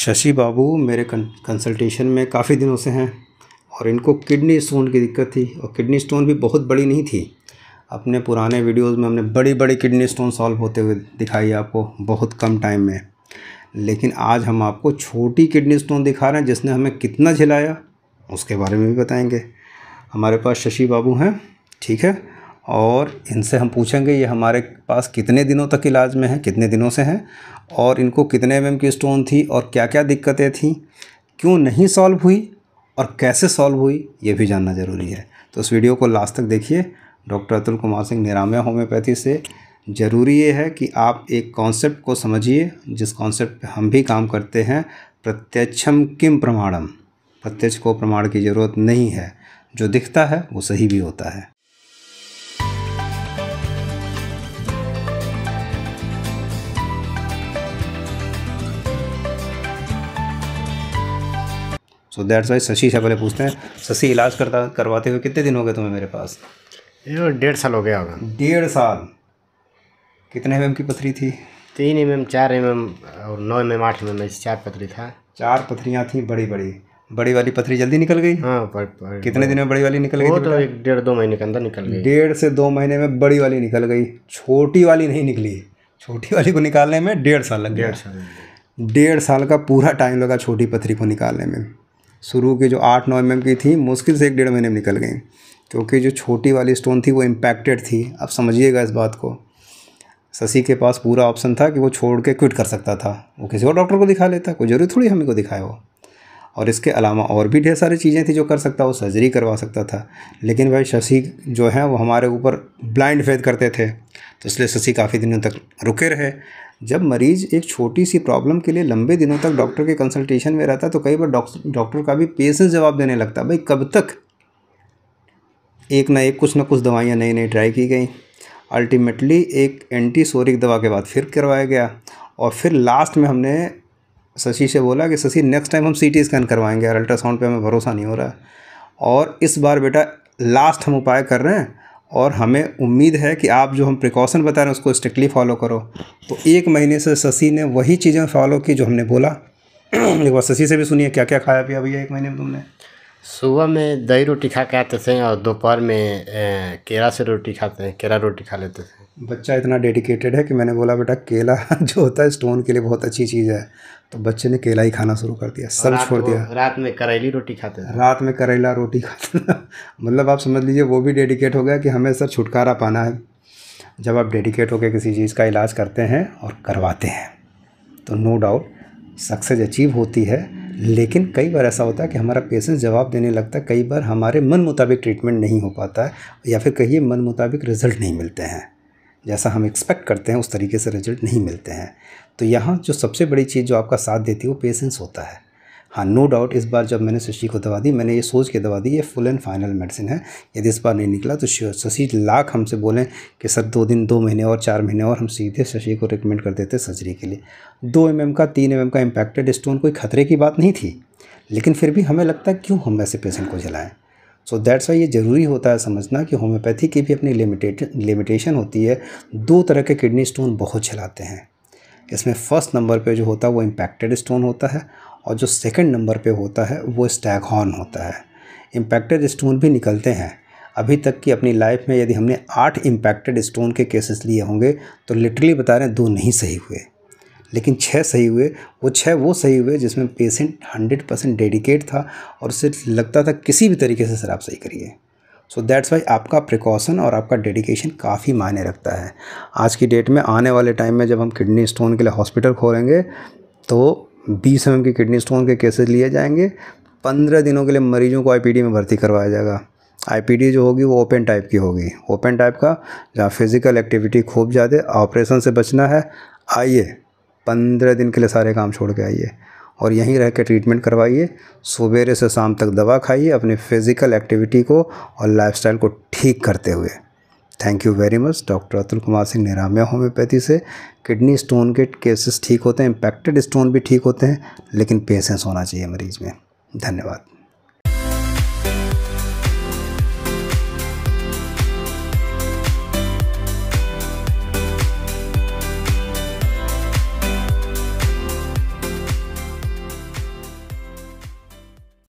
शशि बाबू मेरे कंसल्टेशन में काफ़ी दिनों से हैं और इनको किडनी स्टोन की दिक्कत थी और किडनी स्टोन भी बहुत बड़ी नहीं थी अपने पुराने वीडियोस में हमने बड़ी बड़ी किडनी स्टोन सॉल्व होते हुए दिखाई आपको बहुत कम टाइम में लेकिन आज हम आपको छोटी किडनी स्टोन दिखा रहे हैं जिसने हमें कितना झिलाया उसके बारे में भी बताएंगे हमारे पास शशि बाबू हैं ठीक है और इनसे हम पूछेंगे ये हमारे पास कितने दिनों तक इलाज में है कितने दिनों से हैं और इनको कितने एम की स्टोन थी और क्या क्या दिक्कतें थीं क्यों नहीं सॉल्व हुई और कैसे सॉल्व हुई ये भी जानना ज़रूरी है तो इस वीडियो को लास्ट तक देखिए डॉक्टर अतुल कुमार सिंह निरामया होम्योपैथी से ज़रूरी ये है कि आप एक कॉन्सेप्ट को समझिए जिस कॉन्सेप्ट पे हम भी काम करते हैं प्रत्यक्षम किम प्रमाणम प्रत्यक्ष को प्रमाण की ज़रूरत नहीं है जो दिखता है वो सही भी होता है सो दैट्स वाई शशि से पहले पूछते हैं शशि इलाज करता करवाते हुए कितने दिन हो गए तुम्हें मेरे पास तो डेढ़ साल हो गया होगा डेढ़ साल कितने एम की पथरी थी तीन एम एम चार एम एम और नौ एम एम आठ एम एम चार पथरी था चार पथरियाँ थी बड़ी बड़ी बड़ी वाली पथरी जल्दी निकल गई हाँ पर, पर कितने दिन में बड़ी वाली निकल गई तो एक डेढ़ दो महीने के अंदर निकल गई डेढ़ से दो महीने में बड़ी वाली निकल गई छोटी वाली नहीं निकली छोटी वाली को निकालने में डेढ़ साल लग गया डेढ़ साल डेढ़ साल का पूरा टाइम लगा छोटी पथरी को निकालने में शुरू की जो आठ नौ एम की थी मुश्किल से एक डेढ़ महीने में निकल गई क्योंकि जो छोटी वाली स्टोन थी वो इम्पैक्टेड थी आप समझिएगा इस बात को शशि के पास पूरा ऑप्शन था कि वो छोड़ के क्विट कर सकता था वो किसी और डॉक्टर को दिखा लेता कोई ज़रूरी थोड़ी हमें को दिखाए वो और इसके अलावा और भी ढेर सारी चीज़ें थी जो कर सकता वो सर्जरी करवा सकता था लेकिन भाई शशि जो है वो हमारे ऊपर ब्लाइंड फेद करते थे तो इसलिए शशि काफ़ी दिनों तक रुके रहे जब मरीज एक छोटी सी प्रॉब्लम के लिए लंबे दिनों तक डॉक्टर के कंसल्टेशन में रहता है तो कई बार डॉक्टर का भी पेशेंस जवाब देने लगता है भाई कब तक एक ना एक कुछ ना कुछ दवाइयाँ नई नई ट्राई की गई अल्टीमेटली एक एंटीसोरिक दवा के बाद फिर करवाया गया और फिर लास्ट में हमने शशि से बोला कि शशि नेक्स्ट टाइम हम सी टी स्कैन करवाएंगे अल्ट्रासाउंड पे हमें भरोसा नहीं हो रहा है और इस बार बेटा लास्ट हम उपाय कर रहे हैं और हमें उम्मीद है कि आप जो हम प्रिकॉशन बता रहे हैं उसको स्ट्रिक्टली फॉलो करो तो एक महीने से शशि ने वही चीज़ें फॉलो की जो हमने बोला एक बार शशि से भी सुनिए क्या क्या खाया पिया भैया एक महीने में तुमने सुबह में दही रोटी खा के आते थे और दोपहर में केला से रोटी खाते हैं केला रोटी खा लेते थे बच्चा इतना डेडिकेटेड है कि मैंने बोला बेटा केला जो होता है स्टोन के लिए बहुत अच्छी चीज़ है तो बच्चे ने केला ही खाना शुरू कर दिया सब छोड़ दिया रात में करेली रोटी खाते थे रात में करेला रोटी खाते मतलब आप समझ लीजिए वो भी डेडिकेट हो गया कि हमें सर छुटकारा पाना है जब आप डेडिकेट होकर किसी चीज़ का इलाज करते हैं और करवाते हैं तो नो डाउट सक्सेस अचीव होती है लेकिन कई बार ऐसा होता है कि हमारा पेशेंस जवाब देने लगता है कई बार हमारे मन मुताबिक ट्रीटमेंट नहीं हो पाता है या फिर कहिए मन मुताबिक रिज़ल्ट नहीं मिलते हैं जैसा हम एक्सपेक्ट करते हैं उस तरीके से रिज़ल्ट नहीं मिलते हैं तो यहाँ जो सबसे बड़ी चीज़ जो आपका साथ देती है वो पेशेंस होता है हाँ नो डाउट इस बार जब मैंने शशि को दवा दी मैंने ये सोच के दवा दी ये फुल एंड फाइनल मेडिसिन है यदि इस बार नहीं निकला तो शशि लाख हमसे बोलें कि सर दो दिन दो महीने और चार महीने और हम सीधे शशि को रिकमेंड कर देते सर्जरी के लिए दो एम का तीन एम का इम्पैक्टेड स्टोन कोई खतरे की बात नहीं थी लेकिन फिर भी हमें लगता है क्यों हम ऐसे पेशेंट को जलाएँ सो दैट्स वाई ये ज़रूरी होता है समझना कि होम्योपैथी की भी अपनी लिमिटेड लिमिटेशन होती है दो तरह के किडनी स्टोन बहुत चलाते हैं इसमें फ़र्स्ट नंबर पे जो होता है वो इम्पैक्टेड स्टोन होता है और जो सेकंड नंबर पे होता है वो हॉर्न होता है इम्पैक्टेड स्टोन भी निकलते हैं अभी तक की अपनी लाइफ में यदि हमने आठ इम्पैक्टेड स्टोन के केसेस लिए होंगे तो लिटरली बता रहे हैं दो नहीं सही हुए लेकिन छः सही हुए वो छः वो सही हुए जिसमें पेशेंट हंड्रेड परसेंट डेडिकेट था और उसे लगता था किसी भी तरीके से शराब सही करिए सो दैट्स वाई आपका प्रिकॉशन और आपका डेडिकेशन काफ़ी मायने रखता है आज की डेट में आने वाले टाइम में जब हम किडनी स्टोन के लिए हॉस्पिटल खोलेंगे तो बीस एम की किडनी स्टोन के केसेस लिए जाएंगे पंद्रह दिनों के लिए मरीजों को आईपीडी में भर्ती करवाया जाएगा आईपीडी जो होगी वो ओपन टाइप की होगी ओपन टाइप का जहाँ फिज़िकल एक्टिविटी खूब ज़्यादा ऑपरेशन से बचना है आइए पंद्रह दिन के लिए सारे काम छोड़ के आइए और यहीं रह के ट्रीटमेंट करवाइए सवेरे से शाम तक दवा खाइए अपने फिज़िकल एक्टिविटी को और लाइफस्टाइल को ठीक करते हुए thank you very much doctor Atul Kumar Singh Niramaya homeopathy से किडनी स्टोन के केसेस ठीक होते हैं इम्पैक्टेड स्टोन भी ठीक होते हैं लेकिन पेशेंस होना चाहिए मरीज में धन्यवाद